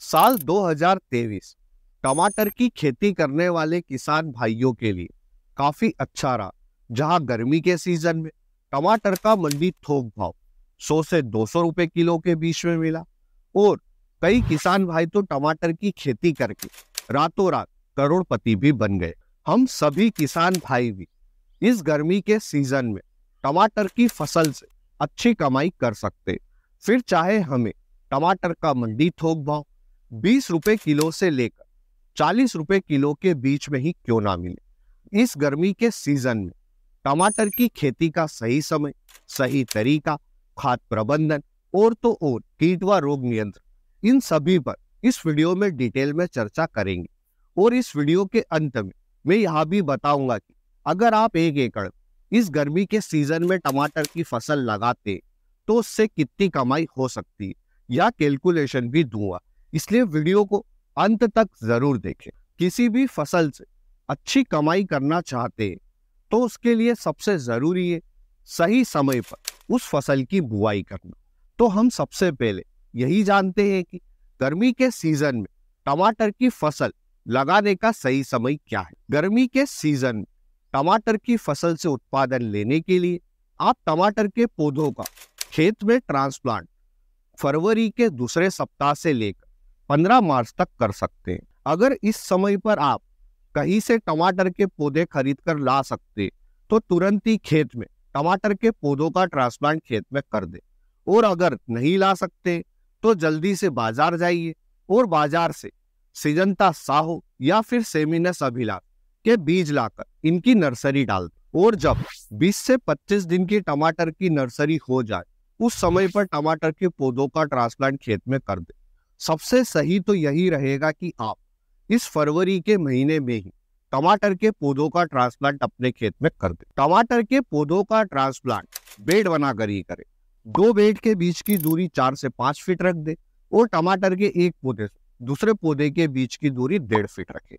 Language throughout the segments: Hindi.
साल 2023 टमाटर की खेती करने वाले किसान भाइयों के लिए काफी अच्छा रहा जहां गर्मी के सीजन में टमाटर का मंडी थोक भाव 100 से 200 रुपए किलो के बीच में मिला और कई किसान भाई तो टमाटर की खेती करके रातों रात करोड़पति भी बन गए हम सभी किसान भाई भी इस गर्मी के सीजन में टमाटर की फसल से अच्छी कमाई कर सकते फिर चाहे हमें टमाटर का मंडी थोक भाव बीस रुपए किलो से लेकर चालीस रुपए किलो के बीच में ही क्यों ना मिले इस गर्मी के सीजन में टमाटर की खेती का सही समय सही तरीका खाद प्रबंधन और तो और कीट व रोग नियंत्रण इन सभी पर इस वीडियो में डिटेल में चर्चा करेंगे और इस वीडियो के अंत में मैं यहाँ भी बताऊंगा कि अगर आप एक एकड़ इस गर्मी के सीजन में टमाटर की फसल लगाते तो उससे कितनी कमाई हो सकती है या कैलकुलेशन भी दूंगा इसलिए वीडियो को अंत तक जरूर देखें किसी भी फसल से अच्छी कमाई करना चाहते हैं तो उसके लिए सबसे ज़रूरी है सही समय पर उस फसल की बुआई करना तो हम सबसे पहले यही जानते हैं कि गर्मी के सीजन में टमाटर की फसल लगाने का सही समय क्या है गर्मी के सीजन में टमाटर की फसल से उत्पादन लेने के लिए आप टमाटर के पौधों का खेत में ट्रांसप्लांट फरवरी के दूसरे सप्ताह से लेकर पंद्रह मार्च तक कर सकते हैं अगर इस समय पर आप कहीं से टमाटर के पौधे खरीद कर ला सकते तो तुरंत ही खेत में टमाटर के पौधों का ट्रांसप्लांट खेत में कर दे और अगर नहीं ला सकते तो जल्दी से बाजार जाइए और बाजार से सिजनता साहो या फिर सेमिनस अभिला के बीज लाकर इनकी नर्सरी डाल दे और जब 20 से 25 दिन की टमाटर की नर्सरी हो जाए उस समय पर टमाटर के पौधों का ट्रांसप्लांट खेत में कर दे सबसे सही तो यही रहेगा कि आप इस फरवरी के महीने में ही टमाटर के पौधों का ट्रांसप्लांट अपने खेत में कर दे टमाटर के पौधों का ट्रांसप्लांट बेड बनाकर ही करें दो बेड के बीच की दूरी चार से पांच फीट रख दे और टमाटर के एक पौधे से दूसरे पौधे के बीच की दूरी डेढ़ फीट रखे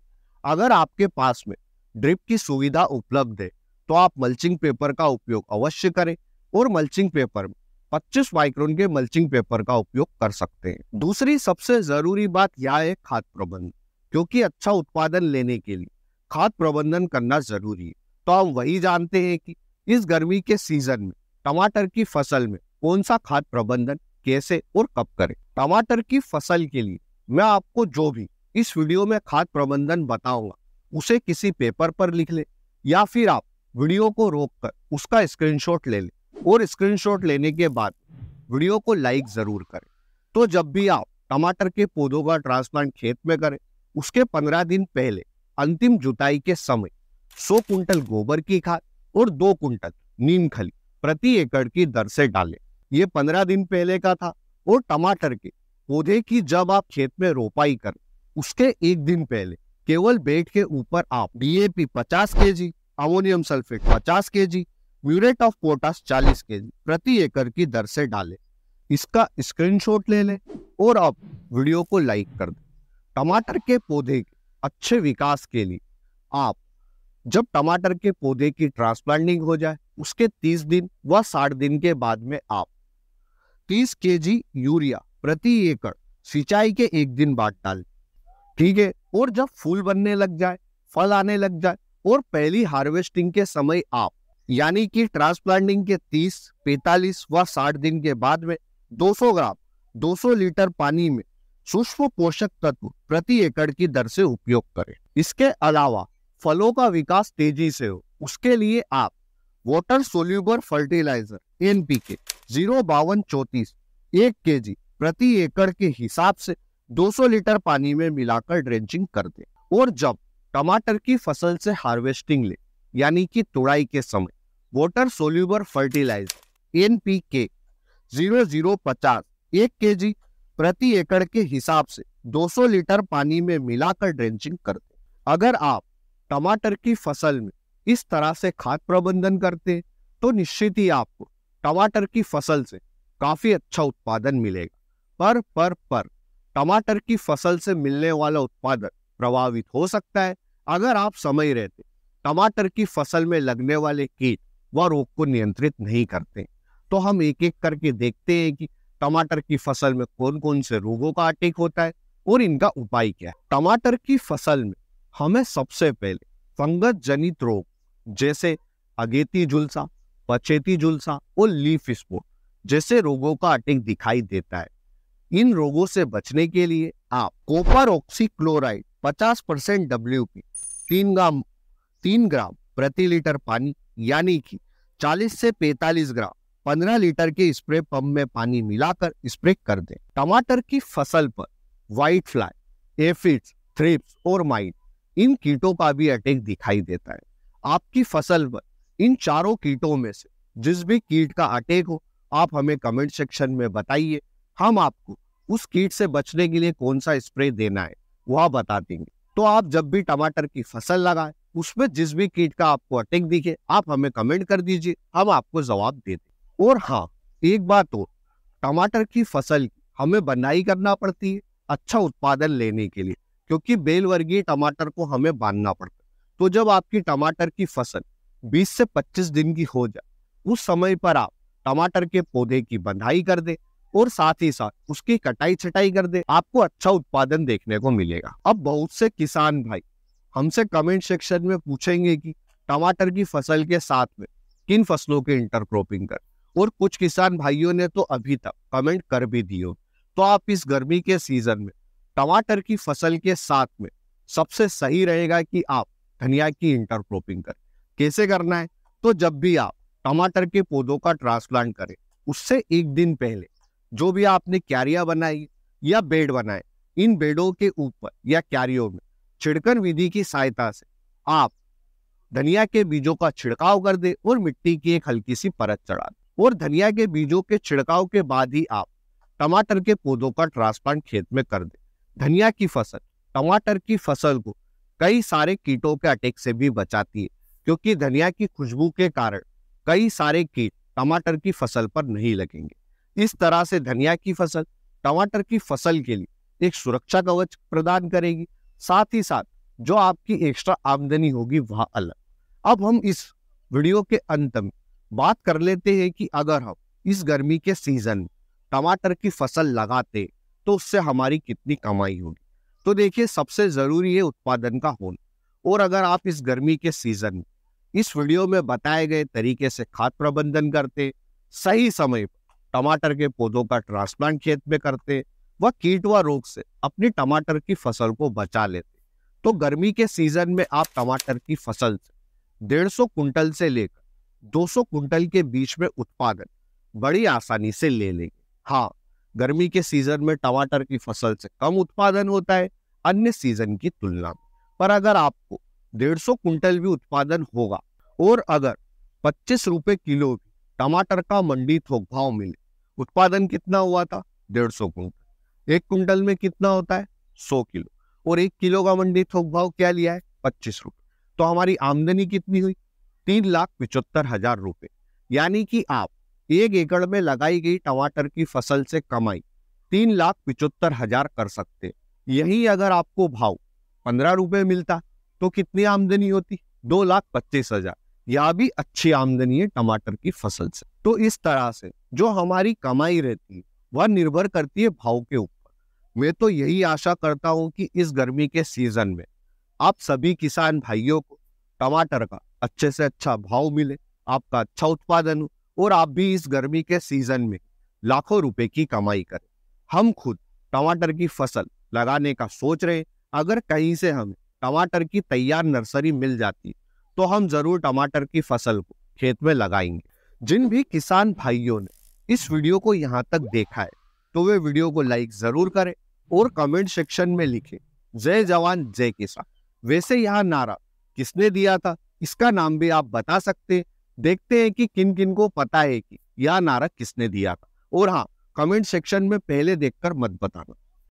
अगर आपके पास में ड्रिप की सुविधा उपलब्ध है तो आप मल्चिंग पेपर का उपयोग अवश्य करें और मल्चिंग पेपर में 25 माइक्रोन के मल्चिंग पेपर का उपयोग कर सकते हैं दूसरी सबसे जरूरी बात यह है खाद प्रबंधन क्योंकि अच्छा उत्पादन लेने के लिए खाद प्रबंधन करना जरूरी है तो हम वही जानते हैं कि इस गर्मी के सीजन में टमाटर की फसल में कौन सा खाद प्रबंधन कैसे और कब करें टमाटर की फसल के लिए मैं आपको जो भी इस वीडियो में खाद प्रबंधन बताऊंगा उसे किसी पेपर पर लिख ले या फिर आप वीडियो को रोक कर उसका स्क्रीनशॉट ले लें और स्क्रीनशॉट लेने के बाद वीडियो को लाइक ज़रूर करें तो जब भी आप टमाटर के पौधों का ट्रांसप्लांट खेत में करें उसके पंद्रह दिन पहले अंतिम जुताई के समय सौ कुंटल गोबर की खाद और दो कुंटल नीम खली प्रति एकड़ की दर से डालें ये पंद्रह दिन पहले का था और टमाटर के पौधे की जब आप खेत में रोपाई करें उसके एक दिन पहले केवल बेड के ऊपर आप DAP 50 KG ammonium sulphate 50 KG muriate of potash 40 के प्रति एकड़ की दर से डाले इसका स्क्रीनशॉट ले लें और आप वीडियो को लाइक कर दें टमाटर के पौधे अच्छे विकास के लिए आप जब टमाटर के पौधे की ट्रांसप्लांटिंग हो जाए उसके 30 दिन व 60 दिन के बाद में आप 30 केजी यूरिया प्रति एकड़ सिंचाई के एक दिन बाद डालें ठीक है और जब फूल बनने लग जाए फल आने लग जाए और पहली हार्वेस्टिंग के समय आप यानी कि ट्रांसप्लांटिंग के 30, 45 व 60 दिन के बाद में 200 ग्राम 200 लीटर पानी में सूक्ष्म पोषक तत्व प्रति एकड़ की दर से उपयोग करें इसके अलावा फलों का विकास तेजी से हो उसके लिए आप water soluble fertiliser NPK zero बावन चौतीस एक के जी प्रति एकड़ के हिसाब से 200 लीटर पानी में मिलाकर ड्रेंचिंग कर दें और जब टमाटर की फसल से हार्वेस्टिंग ले यानी कि तुड़ाई के समय water soluble fertilise N P K zero zero पचास एक के जी प्रति एकड़ के हिसाब से 200 लीटर पानी में मिलाकर ड्रेंचिंग करते अगर आप टमाटर की फसल में इस तरह से खाद प्रबंधन करते तो निश्चित ही आपको टमाटर की फसल से काफी अच्छा उत्पादन मिलेगा पर पर पर टमाटर की फसल से मिलने वाला उत्पादन प्रभावित हो सकता है अगर आप समय रहते टमाटर की फसल में लगने वाले कीट वह रोग को नियंत्रित नहीं करते तो हम एक एक करके देखते हैं कि टमाटर की फसल में कौन कौन से रोगों का अटैक होता है और इनका उपाय क्या है टमाटर की फसल में हमें सबसे पहले फंगस जनित रोग जैसे अगेती झुलसा पचेती झुलसा और लीफ स्पोर्ट जैसे रोगों का अटैक दिखाई देता है इन रोगों से बचने के लिए आप कोपर ऑक्सीक्लोराइड पचास परसेंट डब्ल्यू पी तीन ग्राम तीन ग्राम प्रति लीटर पानी यानी कि 40 से 45 ग्राम 15 लीटर के स्प्रे पंप में पानी मिलाकर स्प्रे कर दें टमाटर की फसल पर व्हाइट फ्लाई एफिड्स थ्रिप्स और माइट इन कीटों का भी अटैक दिखाई देता है आपकी फसल पर इन चारों कीटों में से जिस भी कीट का अटैक हो आप हमें कमेंट सेक्शन में बताइए हम आपको उस कीट से बचने के लिए कौन सा स्प्रे देना है वह बता देंगे तो आप जब भी टमाटर की फसल लगाएं उसमें जिस भी कीट का आपको अटैक दिखे आप हमें कमेंट कर दीजिए हम आपको जवाब दे दें और हाँ एक बात और टमाटर की फसल की हमें बनाई करना पड़ती है अच्छा उत्पादन लेने के लिए क्योंकि बेल वर्गीय टमाटर को हमें बांधना पड़ता है तो जब आपकी टमाटर की फसल 20 से 25 दिन की हो जाए उस समय पर आप टमाटर के पौधे की बंधाई कर दे और साथ ही साथ उसकी कटाई छटाई कर दे आपको अच्छा उत्पादन देखने को मिलेगा अब बहुत से किसान भाई हमसे कमेंट सेक्शन में पूछेंगे कि टमाटर की फसल के साथ में किन फसलों के इंटरक्रॉपिंग कर और कुछ किसान भाइयों ने तो अभी तक कमेंट कर भी दिए तो आप इस गर्मी के सीजन में टमाटर की फसल के साथ में सबसे सही रहेगा कि आप धनिया की इंटरक्रॉपिंग करें कैसे करना है तो जब भी आप टमाटर के पौधों का ट्रांसप्लांट करें उससे एक दिन पहले जो भी आपने क्यारिया बनाई या बेड बनाए इन बेडों के ऊपर या क्यारियों में छिड़कन विधि की सहायता से आप धनिया के बीजों का छिड़काव कर दे और मिट्टी की एक हल्की सी परत चढ़ा दे और धनिया के बीजों के छिड़काव के बाद ही आप टमाटर के पौधों का ट्रांसप्लांट खेत में कर दे धनिया की फसल टमाटर की फसल को कई सारे कीटों के अटैक से भी बचाती है क्योंकि धनिया की खुशबू के कारण कई सारे कीट टमाटर की फसल पर नहीं लगेंगे इस तरह से धनिया की फसल टमाटर की फसल के लिए एक सुरक्षा कवच प्रदान करेगी साथ ही साथ जो आपकी एक्स्ट्रा आमदनी होगी वह अलग अब हम इस वीडियो के अंत में बात कर लेते हैं कि अगर हम इस गर्मी के सीजन टमाटर की फसल लगाते तो उससे हमारी कितनी कमाई होगी तो देखिए सबसे ज़रूरी है उत्पादन का होना और अगर आप इस गर्मी के सीजन इस वीडियो में बताए गए तरीके से खाद प्रबंधन करते सही समय पर टमाटर के पौधों का ट्रांसप्लांट खेत में करते व कीटवा रोग से अपनी टमाटर की फसल को बचा लेते तो गर्मी के सीजन में आप टमाटर की फसल डेढ़ सौ कुंटल से लेकर दो सौ कुंटल के बीच में उत्पादन बड़ी आसानी से ले लेंगे हाँ गर्मी के सीजन में टमाटर की फसल से कम उत्पादन होता है अन्य सीजन की तुलना में पर अगर आपको डेढ़ सौ कुंटल भी उत्पादन होगा और अगर पच्चीस रुपए किलो भी टमाटर का मंडी थोक भाव मिले उत्पादन कितना हुआ था डेढ़ सौ कुंटल एक कुंटल में कितना होता है सौ किलो और एक किलो का मंडी थोक भाव क्या लिया है पच्चीस रुपए तो हमारी आमदनी कितनी हुई तीन लाख पिचहत्तर हजार रुपए यानी कि आप एक एकड़ में लगाई गई टमाटर की फसल से कमाई तीन लाख पिचहत्तर हजार कर सकते यही अगर आपको भाव पंद्रह रुपए मिलता तो कितनी आमदनी होती दो लाख पच्चीस हजार यह भी अच्छी आमदनी है टमाटर की फसल से तो इस तरह से जो हमारी कमाई रहती है वह निर्भर करती है भाव के ऊपर मैं तो यही आशा करता हूँ कि इस गर्मी के सीजन में आप सभी किसान भाइयों को टमाटर का अच्छे से अच्छा भाव मिले आपका अच्छा उत्पादन हो और आप भी इस गर्मी के सीजन में लाखों रुपए की कमाई करें हम खुद टमाटर की फसल लगाने का सोच रहे अगर कहीं से हमें टमाटर की तैयार नर्सरी मिल जाती तो हम जरूर टमाटर की फसल को खेत में लगाएंगे जिन भी किसान भाइयों ने इस वीडियो को यहाँ तक देखा है तो वे वीडियो को लाइक जरूर करें और कमेंट सेक्शन में लिखें जय जवान जय किसान वैसे यह नारा किसने दिया था इसका नाम भी आप बता सकते हैं देखते हैं कि किन किन को पता है कि यह नारा किसने दिया था और हाँ कमेंट सेक्शन में पहले देखकर मत बताना